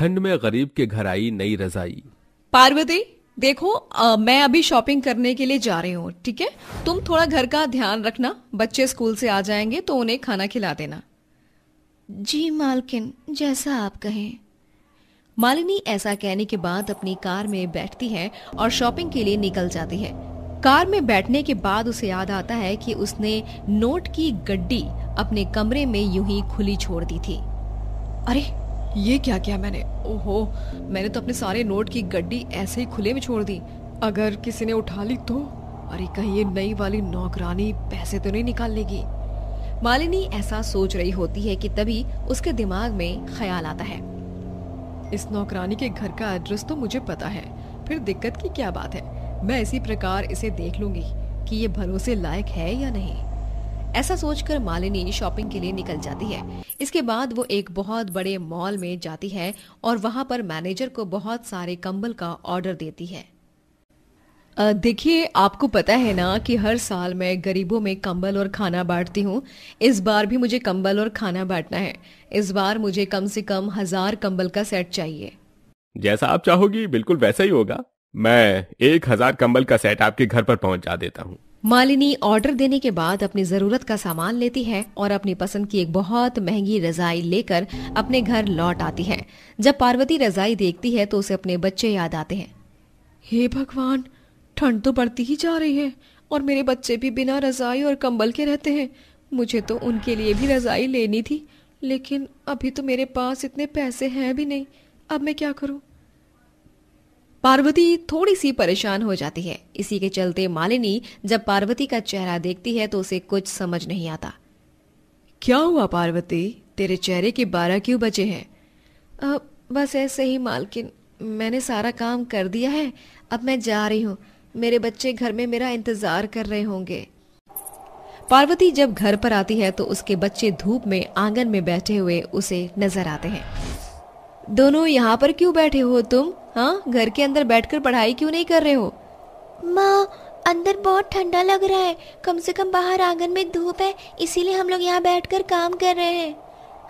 ठंड में गरीब के घर आई नई रजाई पार्वती देखो आ, मैं अभी शॉपिंग करने के लिए जा रही हूँ ठीक है तुम थोड़ा घर का ध्यान रखना बच्चे स्कूल से आ जाएंगे तो उन्हें खाना खिला देना जी मालकिन जैसा आप कहें मालिनी ऐसा कहने के बाद अपनी कार में बैठती है और शॉपिंग के लिए निकल जाती है कार में बैठने के बाद उसे याद आता है कि उसने नोट की गड्डी अपने कमरे में यूं ही खुली छोड़ दी थी अरे ये क्या किया मैंने ओहो मैंने तो अपने सारे नोट की गड्डी ऐसे ही खुले में छोड़ दी अगर किसी ने उठा ली तो अरे कहीं ये नई वाली नौकरानी पैसे तो नहीं निकाल लेगी मालिनी ऐसा सोच रही होती है कि तभी उसके दिमाग में ख्याल आता है इस नौकरानी के घर का एड्रेस तो मुझे पता है फिर दिक्कत की क्या बात है मैं इसी प्रकार इसे देख लूंगी कि ये भरोसे लायक है या नहीं ऐसा सोचकर मालिनी शॉपिंग के लिए निकल जाती है इसके बाद वो एक बहुत बड़े मॉल में जाती है और वहां पर मैनेजर को बहुत सारे कंबल का ऑर्डर देती है देखिए आपको पता है ना कि हर साल मैं गरीबों में कंबल और खाना बांटती हूँ इस बार भी मुझे कंबल और खाना बांटना है इस बार मुझे कम से कम हजार कंबल का सेट चाहिए जैसा आप चाहोगी बिल्कुल वैसा ही होगा मैं एक हजार कंबल का सेट आपके घर पर पहुंचा देता हूँ मालिनी ऑर्डर देने के बाद अपनी जरूरत का सामान लेती है और अपनी पसंद की एक बहुत महंगी रजाई लेकर अपने घर लौट आती है जब पार्वती रजाई देखती है तो उसे अपने बच्चे याद आते हैं हे भगवान ठंड तो बढ़ती ही जा रही है और मेरे बच्चे भी बिना रजाई और कंबल के रहते हैं मुझे तो उनके लिए भी रजाई लेनी थी लेकिन अभी तो मेरे पास इतने पैसे हैं भी नहीं अब मैं क्या करूं पार्वती थोड़ी सी परेशान हो जाती है इसी के चलते मालिनी जब पार्वती का चेहरा देखती है तो उसे कुछ समझ नहीं आता क्या हुआ पार्वती तेरे चेहरे के बारह क्यों बचे हैं बस ऐसे ही मालकिन मैंने सारा काम कर दिया है अब मैं जा रही हूँ मेरे बच्चे घर में मेरा इंतजार कर रहे होंगे पार्वती जब घर पर आती है तो उसके बच्चे धूप में आंगन में बैठे हुए उसे नजर आते हैं दोनों यहाँ पर क्यों बैठे हो तुम हाँ घर के अंदर बैठकर पढ़ाई क्यों नहीं कर रहे हो माँ अंदर बहुत ठंडा लग रहा है कम से कम बाहर आंगन में धूप है इसीलिए हम लोग यहाँ कर काम कर रहे हैं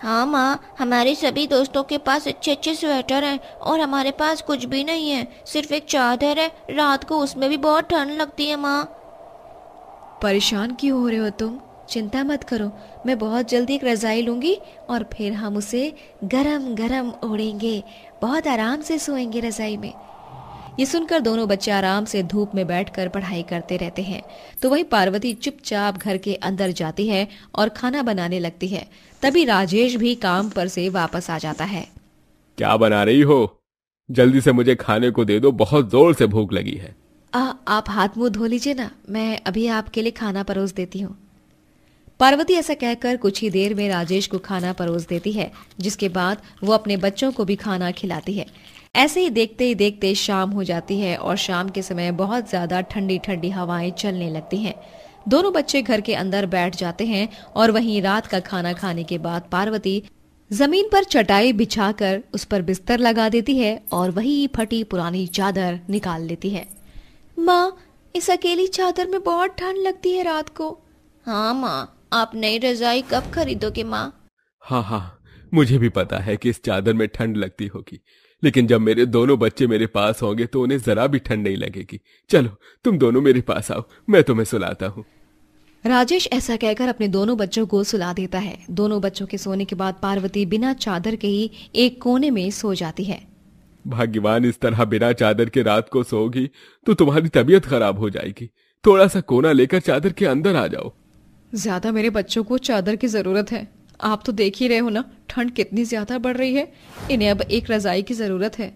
हाँ माँ हमारे सभी दोस्तों के पास अच्छे अच्छे स्वेटर हैं और हमारे पास कुछ भी नहीं है सिर्फ एक चादर है रात को उसमें भी बहुत ठंड लगती है माँ परेशान क्यों हो रहे हो तुम चिंता मत करो मैं बहुत जल्दी एक रज़ाई लूंगी और फिर हम उसे गरम गरम ओढ़ेंगे बहुत आराम से सोएंगे रज़ाई में ये सुनकर दोनों बच्चे आराम से धूप में बैठकर पढ़ाई करते रहते हैं तो वही पार्वती चुपचाप घर के अंदर जाती है और खाना बनाने लगती है तभी राजेश भी काम पर से वापस आ जाता है क्या बना रही हो जल्दी से मुझे खाने को दे दो बहुत जोर से भूख लगी है आ, आप हाथ मुंह धो लीजिए ना मैं अभी आपके लिए खाना परोस देती हूँ पार्वती ऐसा कहकर कुछ ही देर में राजेश को खाना परोस देती है जिसके बाद वो अपने बच्चों को भी खाना खिलाती है ऐसे ही देखते ही देखते शाम हो जाती है और शाम के समय बहुत ज्यादा ठंडी ठंडी हवाएं चलने लगती हैं दोनों बच्चे घर के अंदर बैठ जाते हैं और वहीं रात का खाना खाने के बाद पार्वती जमीन पर चटाई बिछाकर उस पर बिस्तर लगा देती है और वही फटी पुरानी चादर निकाल लेती है माँ इस अकेली चादर में बहुत ठंड लगती है रात को हाँ माँ आप नई रजाई कब खरीदोगे माँ हाँ हाँ मुझे भी पता है कि इस चादर में ठंड लगती होगी लेकिन जब मेरे दोनों बच्चे मेरे पास होंगे तो उन्हें जरा भी ठंड नहीं लगेगी चलो तुम दोनों मेरे पास आओ मैं तुम्हें सुलाता हूँ राजेश ऐसा कहकर अपने दोनों बच्चों को सुला देता है दोनों बच्चों के सोने के बाद पार्वती बिना चादर के ही एक कोने में सो जाती है भाग्यवान इस तरह बिना चादर के रात को सोगी तो तुम्हारी तबीयत खराब हो जाएगी थोड़ा सा कोना लेकर चादर के अंदर आ जाओ ज़्यादा मेरे बच्चों को चादर की ज़रूरत है आप तो देख ही रहे हो ना ठंड कितनी ज़्यादा बढ़ रही है इन्हें अब एक रज़ाई की ज़रूरत है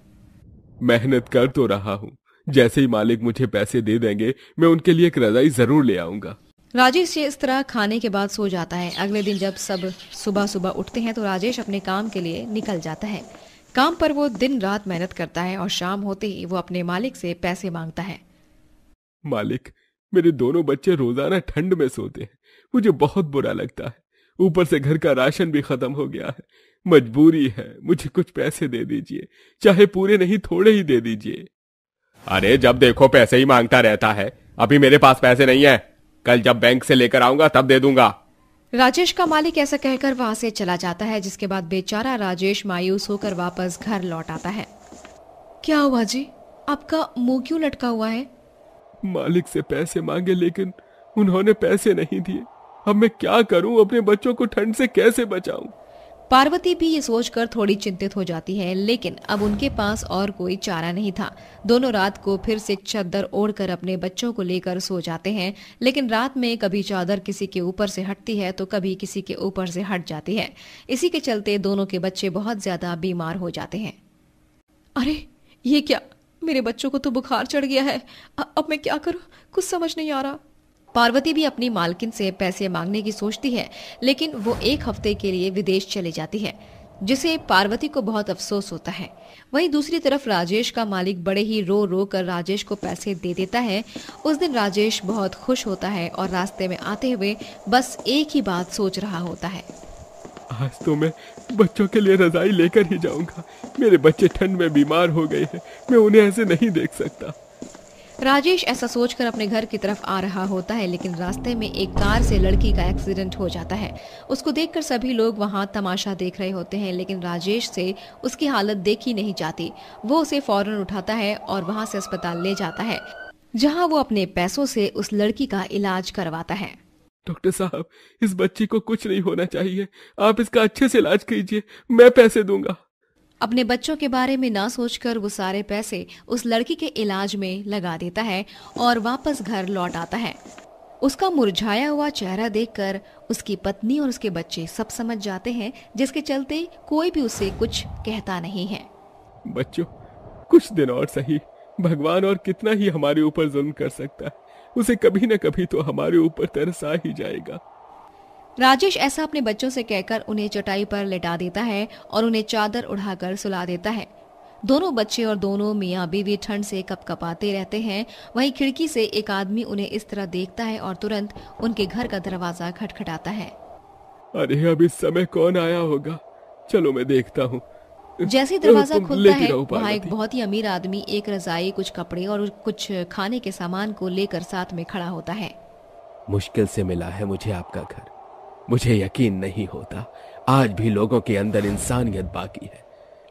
मेहनत कर तो रहा हूँ जैसे ही मालिक मुझे पैसे दे देंगे मैं उनके लिए एक रजाई जरूर ले आऊंगा राजेश ये इस तरह खाने के बाद सो जाता है अगले दिन जब सब सुबह सुबह उठते हैं तो राजेश अपने काम के लिए निकल जाता है काम पर वो दिन रात मेहनत करता है और शाम होते ही वो अपने मालिक से पैसे मांगता है मालिक मेरे दोनों बच्चे रोजाना ठंड में सोते हैं मुझे बहुत बुरा लगता है ऊपर से घर का राशन भी खत्म हो गया है मजबूरी है मुझे कुछ पैसे दे दीजिए चाहे पूरे नहीं थोड़े ही दे दीजिए अरे जब देखो पैसे ही मांगता रहता है अभी मेरे पास पैसे नहीं है कल जब बैंक से लेकर आऊंगा तब दे दूंगा राजेश का मालिक ऐसा कहकर वहां से चला जाता है जिसके बाद बेचारा राजेश मायूस होकर वापस घर लौट आता है क्या हुआ जी आपका मुंह क्यों लटका हुआ है मालिक से पैसे मांगे लेकिन उन्होंने पैसे नहीं दिए अब मैं क्या करूं अपने बच्चों को ठंड से कैसे बचाऊं पार्वती भी ये सोचकर थोड़ी चिंतित हो जाती है लेकिन अब उनके पास और कोई चारा नहीं था दोनों रात को फिर से चादर ओढ़कर अपने बच्चों को लेकर सो जाते हैं लेकिन रात में कभी चादर किसी के ऊपर से हटती है तो कभी किसी के ऊपर से हट जाती है इसी के चलते दोनों के बच्चे बहुत ज्यादा बीमार हो जाते हैं अरे ये क्या मेरे बच्चों को तो बुखार चढ़ गया है अब मैं क्या करूँ कुछ समझ नहीं आ रहा पार्वती भी अपनी मालकिन से पैसे मांगने की सोचती है लेकिन वो एक हफ्ते के लिए विदेश चली जाती है जिसे पार्वती को बहुत अफसोस होता है वहीं दूसरी तरफ राजेश का मालिक बड़े ही रो रो कर राजेश को पैसे दे देता है उस दिन राजेश बहुत खुश होता है और रास्ते में आते हुए बस एक ही बात सोच रहा होता है आज तो मैं बच्चों के लिए रजाई लेकर ही जाऊंगा मेरे बच्चे ठंड में बीमार हो गए हैं मैं उन्हें ऐसे नहीं देख सकता राजेश ऐसा सोचकर अपने घर की तरफ आ रहा होता है लेकिन रास्ते में एक कार से लड़की का एक्सीडेंट हो जाता है उसको देखकर सभी लोग वहां तमाशा देख रहे होते हैं लेकिन राजेश से उसकी हालत देखी नहीं जाती वो उसे फौरन उठाता है और वहां से अस्पताल ले जाता है जहां वो अपने पैसों से उस लड़की का इलाज करवाता है डॉक्टर साहब इस बच्ची को कुछ नहीं होना चाहिए आप इसका अच्छे से इलाज कीजिए मैं पैसे दूंगा अपने बच्चों के बारे में ना सोचकर वो सारे पैसे उस लड़की के इलाज में लगा देता है और वापस घर लौट आता है उसका मुरझाया हुआ चेहरा देखकर उसकी पत्नी और उसके बच्चे सब समझ जाते हैं जिसके चलते कोई भी उसे कुछ कहता नहीं है बच्चों कुछ दिन और सही भगवान और कितना ही हमारे ऊपर जुल्म कर सकता है उसे कभी न कभी तो हमारे ऊपर तरसा ही जाएगा राजेश ऐसा अपने बच्चों से कहकर उन्हें चटाई पर लेटा देता है और उन्हें चादर उड़ाकर सुला देता है दोनों बच्चे और दोनों मियाँ बीवी ठंड से कपकपाते रहते हैं वहीं खिड़की से एक आदमी उन्हें इस तरह देखता है और तुरंत उनके घर का दरवाजा खटखटाता है अरे अब इस समय कौन आया होगा चलो मैं देखता हूँ जैसे ही तो दरवाजा खुलता है वहाँ एक बहुत ही अमीर आदमी एक रजाई कुछ कपड़े और कुछ खाने के सामान को लेकर साथ में खड़ा होता है मुश्किल से मिला है मुझे आपका घर मुझे यकीन नहीं होता आज भी लोगों के अंदर इंसानियत बाकी है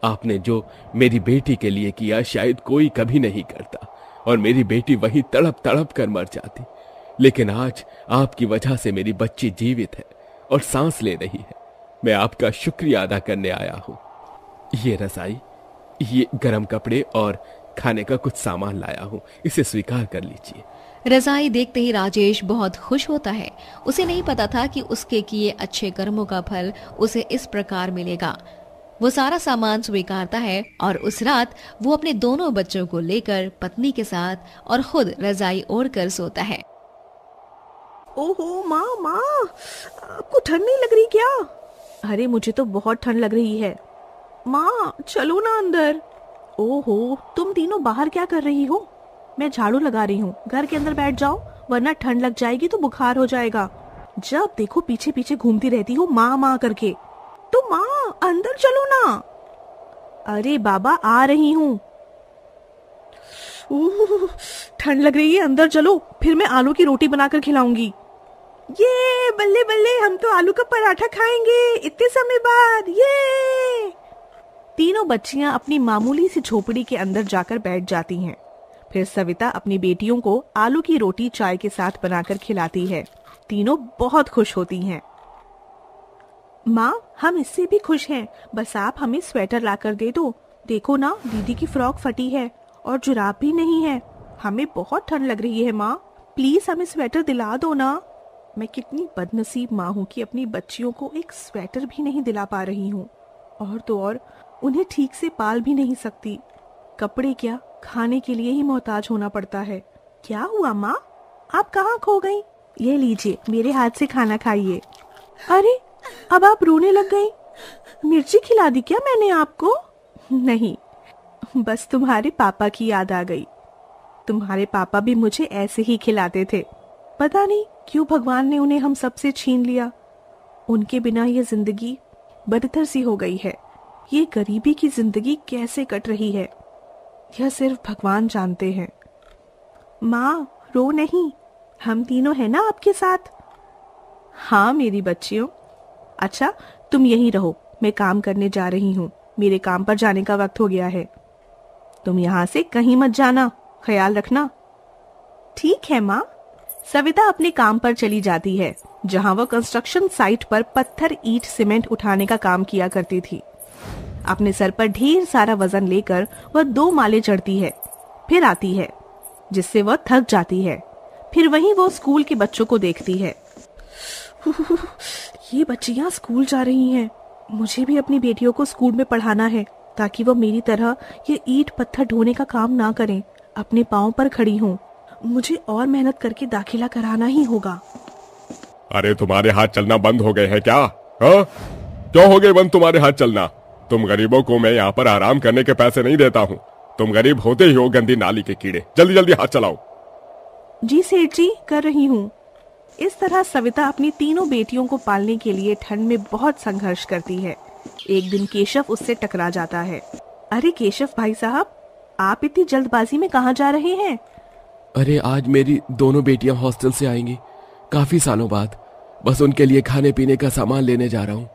आपने जो मेरी बेटी के लिए किया शायद कोई कभी नहीं करता और मेरी बेटी वही तड़प तड़प कर मर जाती लेकिन आज आपकी वजह से मेरी बच्ची जीवित है और सांस ले रही है मैं आपका शुक्रिया अदा करने आया हूँ ये रसाई ये गरम कपड़े और खाने का कुछ सामान लाया हूँ इसे स्वीकार कर लीजिए रजाई देखते ही राजेश बहुत खुश होता है उसे नहीं पता था कि उसके किए अच्छे कर्मों का फल उसे इस प्रकार मिलेगा वो सारा सामान स्वीकारता है और उस रात वो अपने दोनों बच्चों को लेकर पत्नी के साथ और खुद रजाई ओढ़ कर सोता है ओहो माँ माँ आपको ठंड नहीं लग रही क्या अरे मुझे तो बहुत ठंड लग रही है माँ चलो ना अंदर ओहो तुम तीनों बाहर क्या कर रही हो मैं झाड़ू लगा रही हूँ घर के अंदर बैठ जाओ वरना ठंड लग जाएगी तो बुखार हो जाएगा जब देखो पीछे पीछे घूमती रहती हो माँ माँ करके तो माँ अंदर चलो ना अरे बाबा आ रही हूँ ठंड लग रही है अंदर चलो फिर मैं आलू की रोटी बनाकर खिलाऊंगी ये बल्ले बल्ले हम तो आलू का पराठा खाएंगे इतने समय बाद ये तीनों बच्चियां अपनी मामूली सी झोपड़ी के अंदर जाकर बैठ जाती हैं। फिर सविता अपनी बेटियों को आलू की रोटी चाय के साथ बनाकर खिलाती है तीनों बहुत खुश होती हैं। माँ हम इससे भी खुश हैं बस आप हमें स्वेटर लाकर दे दो देखो ना दीदी की फ्रॉक फटी है और जुराब भी नहीं है हमें बहुत ठंड लग रही है माँ प्लीज हमें स्वेटर दिला दो ना मैं कितनी बदनसीब माँ हूँ कि अपनी बच्चियों को एक स्वेटर भी नहीं दिला पा रही हूँ और तो और उन्हें ठीक से पाल भी नहीं सकती कपड़े क्या खाने के लिए ही मोहताज होना पड़ता है क्या हुआ माँ आप कहाँ खो गई ये लीजिए मेरे हाथ से खाना खाइए अरे अब आप रोने लग गई मिर्ची खिला दी क्या मैंने आपको नहीं बस तुम्हारे पापा की याद आ गई तुम्हारे पापा भी मुझे ऐसे ही खिलाते थे पता नहीं क्यों भगवान ने उन्हें हम सबसे छीन लिया उनके बिना यह जिंदगी बदतर सी हो गई है ये गरीबी की जिंदगी कैसे कट रही है यह सिर्फ भगवान जानते हैं माँ रो नहीं हम तीनों हैं ना आपके साथ हाँ मेरी बच्चियों अच्छा तुम यहीं रहो मैं काम करने जा रही हूँ मेरे काम पर जाने का वक्त हो गया है तुम यहाँ से कहीं मत जाना ख्याल रखना ठीक है माँ सविता अपने काम पर चली जाती है जहाँ वह कंस्ट्रक्शन साइट पर पत्थर ईट सीमेंट उठाने का काम किया करती थी अपने सर पर ढेर सारा वजन लेकर वह दो माले चढ़ती है फिर आती है जिससे वह थक जाती है फिर वहीं वो स्कूल के बच्चों को देखती है ये बच्चिया स्कूल जा रही हैं मुझे भी अपनी बेटियों को स्कूल में पढ़ाना है ताकि वो मेरी तरह ये ईट पत्थर ढोने का काम ना करें अपने पाँव पर खड़ी हूँ मुझे और मेहनत करके दाखिला कराना ही होगा अरे तुम्हारे हाथ चलना बंद हो गए हैं क्या हा? क्यों हो गए बंद तुम्हारे हाथ चलना तुम गरीबों को मैं यहाँ पर आराम करने के पैसे नहीं देता हूँ तुम गरीब होते ही हो गंदी नाली के कीड़े जल्दी जल्दी हाथ चलाओ जी सेठ जी कर रही हूँ इस तरह सविता अपनी तीनों बेटियों को पालने के लिए ठंड में बहुत संघर्ष करती है एक दिन केशव उससे टकरा जाता है अरे केशव भाई साहब आप इतनी जल्दबाजी में कहा जा रहे हैं अरे आज मेरी दोनों बेटियाँ हॉस्टल से आएंगी काफी सालों बाद बस उनके लिए खाने पीने का सामान लेने जा रहा हूँ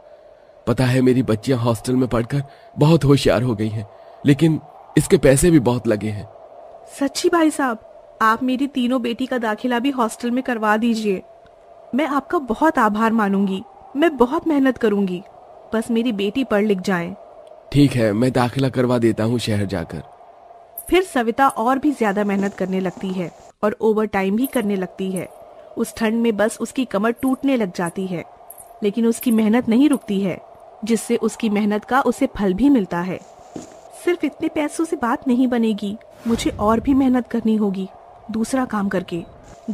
पता है मेरी बच्चियां हॉस्टल में पढ़कर बहुत होशियार हो गई हैं लेकिन इसके पैसे भी बहुत लगे हैं सच्ची भाई साहब आप मेरी तीनों बेटी का दाखिला भी हॉस्टल में करवा दीजिए मैं आपका बहुत आभार मानूंगी मैं बहुत मेहनत करूंगी बस मेरी बेटी पढ़ लिख जाए ठीक है मैं दाखिला करवा देता हूँ शहर जाकर फिर सविता और भी ज्यादा मेहनत करने लगती है और ओवर टाइम भी करने लगती है उस ठंड में बस उसकी कमर टूटने लग जाती है लेकिन उसकी मेहनत नहीं रुकती है जिससे उसकी मेहनत का उसे फल भी मिलता है सिर्फ इतने पैसों से बात नहीं बनेगी मुझे और भी मेहनत करनी होगी दूसरा काम करके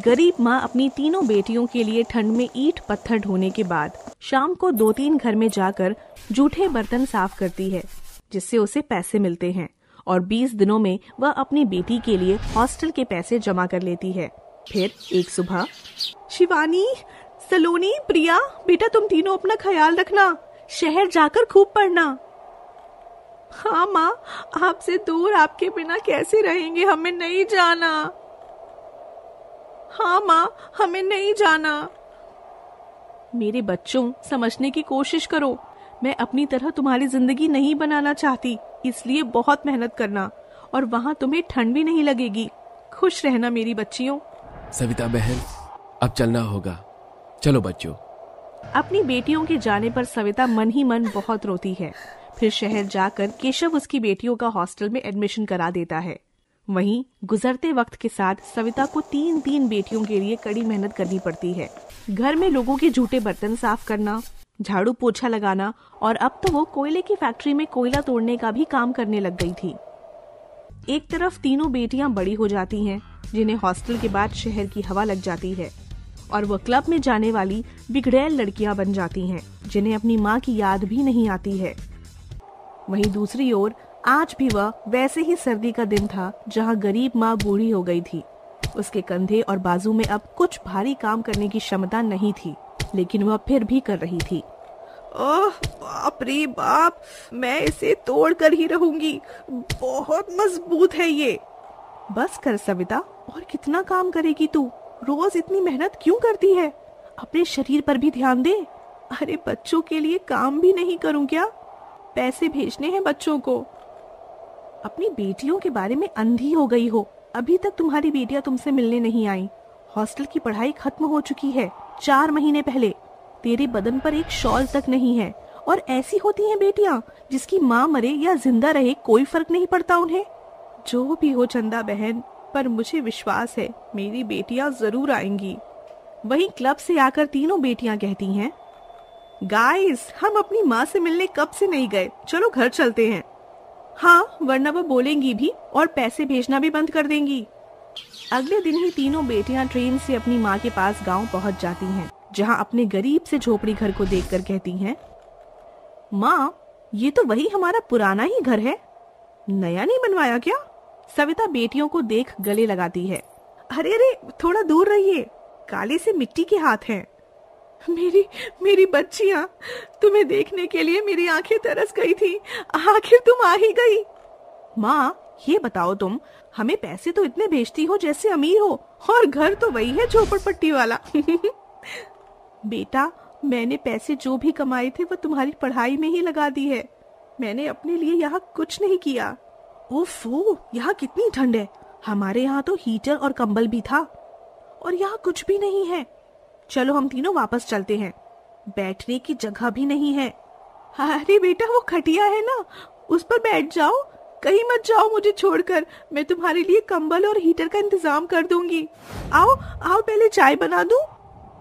गरीब माँ अपनी तीनों बेटियों के लिए ठंड में ईट पत्थर ढोने के बाद शाम को दो तीन घर में जाकर जूठे बर्तन साफ करती है जिससे उसे पैसे मिलते हैं और 20 दिनों में वह अपनी बेटी के लिए हॉस्टल के पैसे जमा कर लेती है फिर एक सुबह शिवानी सलोनी प्रिया बेटा तुम तीनों अपना ख्याल रखना शहर जाकर खूब पढ़ना हाँ माँ आपसे दूर आपके बिना कैसे रहेंगे हमें नहीं जाना हाँ माँ हमें नहीं जाना मेरे बच्चों समझने की कोशिश करो मैं अपनी तरह तुम्हारी जिंदगी नहीं बनाना चाहती इसलिए बहुत मेहनत करना और वहाँ तुम्हें ठंड भी नहीं लगेगी खुश रहना मेरी बच्चियों सविता बहन अब चलना होगा चलो बच्चों अपनी बेटियों के जाने पर सविता मन ही मन बहुत रोती है फिर शहर जाकर केशव उसकी बेटियों का हॉस्टल में एडमिशन करा देता है वहीं गुजरते वक्त के साथ सविता को तीन तीन बेटियों के लिए कड़ी मेहनत करनी पड़ती है घर में लोगों के झूठे बर्तन साफ करना झाड़ू पोछा लगाना और अब तो वो कोयले की फैक्ट्री में कोयला तोड़ने का भी काम करने लग गई थी एक तरफ तीनों बेटियां बड़ी हो जाती हैं जिन्हें हॉस्टल के बाद शहर की हवा लग जाती है और वो क्लब में जाने वाली बिगड़ैल लड़कियां बन जाती हैं जिन्हें अपनी माँ की याद भी नहीं आती है वहीं दूसरी ओर आज भी वह वैसे ही सर्दी का दिन था जहाँ गरीब माँ बूढ़ी हो गई थी उसके कंधे और बाजू में अब कुछ भारी काम करने की क्षमता नहीं थी लेकिन वह फिर भी कर रही थी ओह बाप रे बाप मैं इसे तोड़ कर ही रहूंगी बहुत मजबूत है ये बस कर सविता और कितना काम करेगी तू रोज इतनी मेहनत क्यों करती है अपने शरीर पर भी ध्यान दे अरे बच्चों के लिए काम भी नहीं करूं क्या पैसे भेजने हैं बच्चों को अपनी बेटियों के बारे में अंधी हो गई हो अभी तक तुम्हारी बेटियां तुमसे मिलने नहीं आई हॉस्टल की पढ़ाई खत्म हो चुकी है चार महीने पहले तेरे बदन पर एक शॉल तक नहीं है और ऐसी होती हैं बेटियां जिसकी माँ मरे या जिंदा रहे कोई फर्क नहीं पड़ता उन्हें जो भी हो चंदा बहन पर मुझे विश्वास है मेरी बेटियां जरूर आएंगी वहीं क्लब से आकर तीनों बेटियां कहती हैं गाइस हम अपनी माँ से मिलने कब से नहीं गए चलो घर चलते हैं हाँ वरना वो बोलेंगी भी और पैसे भेजना भी बंद कर देंगी अगले दिन ही तीनों बेटियां ट्रेन से अपनी माँ के पास गांव पहुंच जाती हैं जहाँ अपने गरीब से झोपड़ी घर को देखकर कहती हैं माँ ये तो वही हमारा पुराना ही घर है नया नहीं बनवाया क्या सविता बेटियों को देख गले लगाती है अरे अरे थोड़ा दूर रहिए काले से मिट्टी के हाथ हैं मेरी मेरी बच्चिया तुम्हें देखने के लिए मेरी आंखें तरस गई थी आखिर तुम आ ही गई माँ ये बताओ तुम हमें पैसे तो इतने भेजती हो जैसे अमीर हो और घर तो वही है झोपड़पट्टी वाला बेटा मैंने पैसे जो भी कमाए थे वो तुम्हारी पढ़ाई में ही लगा दी है मैंने अपने लिए यहाँ कुछ नहीं किया ओफो यहाँ कितनी ठंड है हमारे यहाँ तो हीटर और कंबल भी था और यहाँ कुछ भी नहीं है चलो हम तीनों वापस चलते हैं बैठने की जगह भी नहीं है अरे बेटा वो खटिया है ना उस पर बैठ जाओ कहीं मत जाओ मुझे छोड़कर मैं तुम्हारे लिए कंबल और हीटर का इंतजाम कर दूंगी आओ आओ पहले चाय बना दूं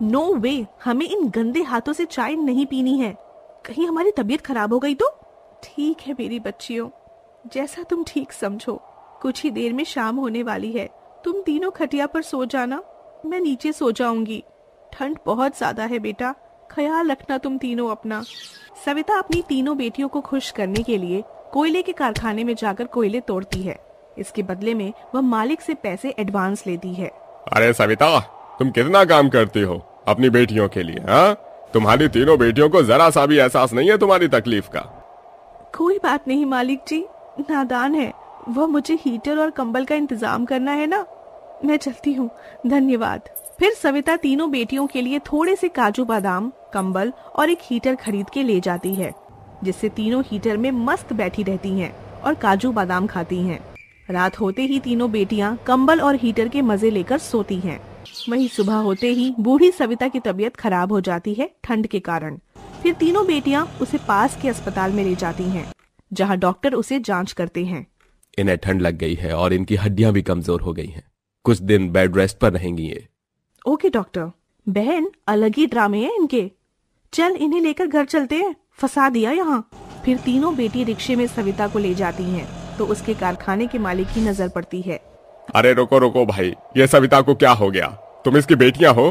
नो no वे हमें इन गंदे हाथों से चाय नहीं पीनी है कहीं हमारी तबीयत खराब हो गई तो ठीक है मेरी बच्चियों जैसा तुम ठीक समझो कुछ ही देर में शाम होने वाली है तुम तीनों खटिया पर सो जाना मैं नीचे सो जाऊंगी ठंड बहुत ज्यादा है बेटा ख्याल रखना तुम तीनों अपना सविता अपनी तीनों बेटियों को खुश करने के लिए कोयले के कारखाने में जाकर कोयले तोड़ती है इसके बदले में वह मालिक से पैसे एडवांस लेती है अरे सविता तुम कितना काम करती हो अपनी बेटियों के लिए हा? तुम्हारी तीनों बेटियों को जरा सा भी एहसास नहीं है तुम्हारी तकलीफ का कोई बात नहीं मालिक जी नादान है वह मुझे हीटर और कंबल का इंतजाम करना है ना मैं चलती हूँ धन्यवाद फिर सविता तीनों बेटियों के लिए थोड़े से काजू बादाम कंबल और एक हीटर खरीद के ले जाती है जिससे तीनों हीटर में मस्त बैठी रहती हैं और काजू बादाम खाती हैं। रात होते ही तीनों बेटियां कंबल और हीटर के मजे लेकर सोती हैं। वहीं सुबह होते ही बूढ़ी सविता की तबीयत खराब हो जाती है ठंड के कारण फिर तीनों बेटियां उसे पास के अस्पताल में ले जाती हैं जहां डॉक्टर उसे जांच करते हैं इन्हें ठंड लग गई है और इनकी हड्डियां भी कमजोर हो गई हैं। कुछ दिन बेड रेस्ट पर रहेंगी ये ओके डॉक्टर बहन अलग ही ड्रामे हैं इनके चल इन्हें लेकर घर चलते हैं फंसा दिया यहाँ फिर तीनों बेटी रिक्शे में सविता को ले जाती हैं, तो उसके कारखाने के मालिक की नजर पड़ती है अरे रुको रुको भाई ये सविता को क्या हो गया तुम इसकी बेटियाँ हो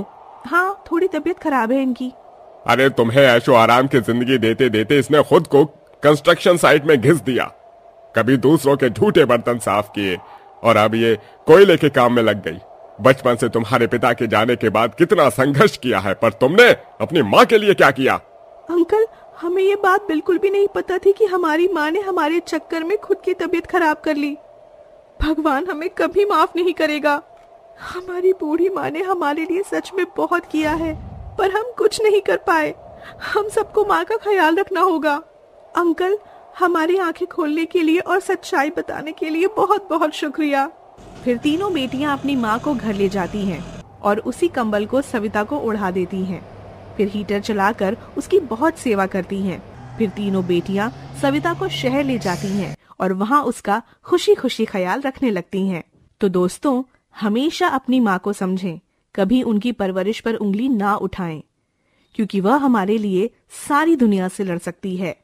हाँ थोड़ी तबीयत खराब है इनकी अरे तुम्हें ऐशो आराम की जिंदगी देते देते इसने खुद को कंस्ट्रक्शन साइट में घिस दिया कभी दूसरों के झूठे बर्तन साफ किए और अब ये कोयले के काम में लग गई बचपन से तुम्हारे पिता के जाने के बाद कितना संघर्ष किया है पर तुमने अपनी माँ के लिए क्या किया अंकल हमें ये बात बिल्कुल भी नहीं पता थी कि हमारी माँ ने हमारे चक्कर में खुद की तबीयत खराब कर ली भगवान हमें कभी माफ नहीं करेगा हमारी बूढ़ी माँ ने हमारे लिए सच में बहुत किया है पर हम कुछ नहीं कर पाए हम सबको माँ का ख्याल रखना होगा अंकल हमारी आंखें खोलने के लिए और सच्चाई बताने के लिए बहुत बहुत शुक्रिया फिर तीनों बेटियां अपनी माँ को घर ले जाती हैं और उसी कंबल को सविता को ओढ़ा देती हैं फिर हीटर चलाकर उसकी बहुत सेवा करती हैं फिर तीनों बेटियां सविता को शहर ले जाती हैं और वहाँ उसका खुशी खुशी ख्याल रखने लगती हैं तो दोस्तों हमेशा अपनी माँ को समझें कभी उनकी परवरिश पर उंगली ना उठाएं क्योंकि वह हमारे लिए सारी दुनिया से लड़ सकती है